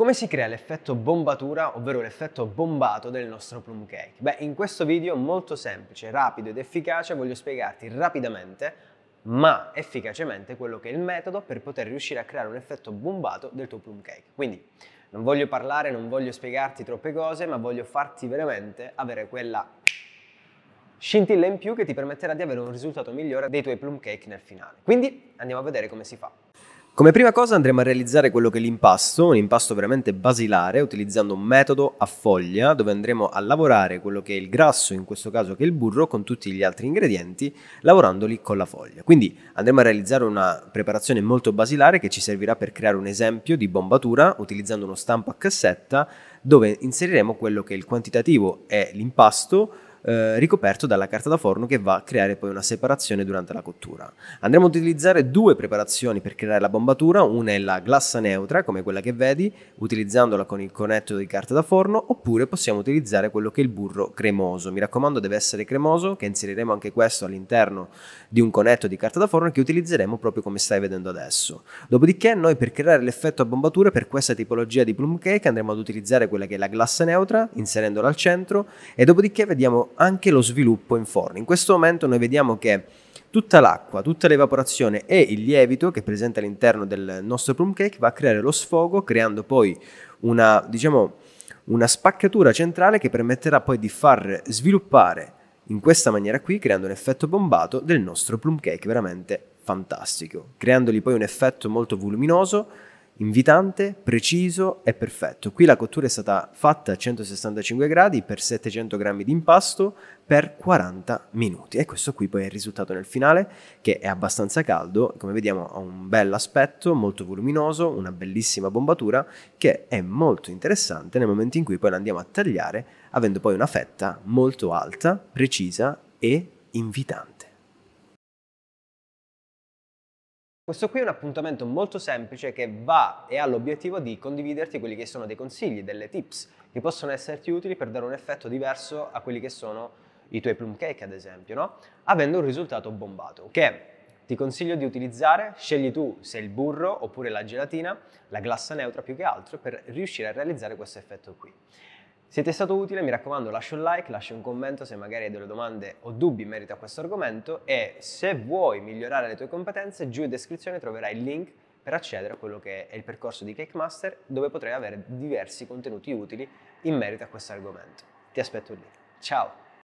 Come si crea l'effetto bombatura, ovvero l'effetto bombato del nostro plum cake? Beh, in questo video molto semplice, rapido ed efficace voglio spiegarti rapidamente, ma efficacemente, quello che è il metodo per poter riuscire a creare un effetto bombato del tuo plum cake. Quindi, non voglio parlare, non voglio spiegarti troppe cose, ma voglio farti veramente avere quella scintilla in più che ti permetterà di avere un risultato migliore dei tuoi plum cake nel finale. Quindi, andiamo a vedere come si fa. Come prima cosa andremo a realizzare quello che è l'impasto, un impasto veramente basilare, utilizzando un metodo a foglia dove andremo a lavorare quello che è il grasso, in questo caso che è il burro, con tutti gli altri ingredienti, lavorandoli con la foglia. Quindi andremo a realizzare una preparazione molto basilare che ci servirà per creare un esempio di bombatura utilizzando uno stampo a cassetta dove inseriremo quello che è il quantitativo e l'impasto eh, ricoperto dalla carta da forno che va a creare poi una separazione durante la cottura. Andremo ad utilizzare due preparazioni per creare la bombatura, una è la glassa neutra come quella che vedi, utilizzandola con il conetto di carta da forno, oppure possiamo utilizzare quello che è il burro cremoso. Mi raccomando deve essere cremoso, che inseriremo anche questo all'interno di un conetto di carta da forno che utilizzeremo proprio come stai vedendo adesso. Dopodiché noi per creare l'effetto a bombatura per questa tipologia di plum cake andremo ad utilizzare quella che è la glassa neutra, inserendola al centro e dopodiché vediamo anche lo sviluppo in forno. In questo momento noi vediamo che tutta l'acqua, tutta l'evaporazione e il lievito che è presente all'interno del nostro plum cake va a creare lo sfogo creando poi una, diciamo, una spaccatura centrale che permetterà poi di far sviluppare in questa maniera qui, creando un effetto bombato del nostro plum cake veramente fantastico, creandogli poi un effetto molto voluminoso invitante, preciso e perfetto. Qui la cottura è stata fatta a 165 gradi per 700 grammi di impasto per 40 minuti e questo qui poi è il risultato nel finale che è abbastanza caldo, come vediamo ha un bel aspetto, molto voluminoso, una bellissima bombatura che è molto interessante nel momento in cui poi la andiamo a tagliare avendo poi una fetta molto alta, precisa e invitante. Questo qui è un appuntamento molto semplice che va e ha l'obiettivo di condividerti quelli che sono dei consigli, delle tips che possono esserti utili per dare un effetto diverso a quelli che sono i tuoi plum cake, ad esempio, no? Avendo un risultato bombato, che ti consiglio di utilizzare, scegli tu se il burro oppure la gelatina, la glassa neutra più che altro, per riuscire a realizzare questo effetto qui. Se ti è stato utile mi raccomando lascia un like, lascia un commento se magari hai delle domande o dubbi in merito a questo argomento e se vuoi migliorare le tue competenze giù in descrizione troverai il link per accedere a quello che è il percorso di Cake Master dove potrai avere diversi contenuti utili in merito a questo argomento. Ti aspetto lì. Ciao!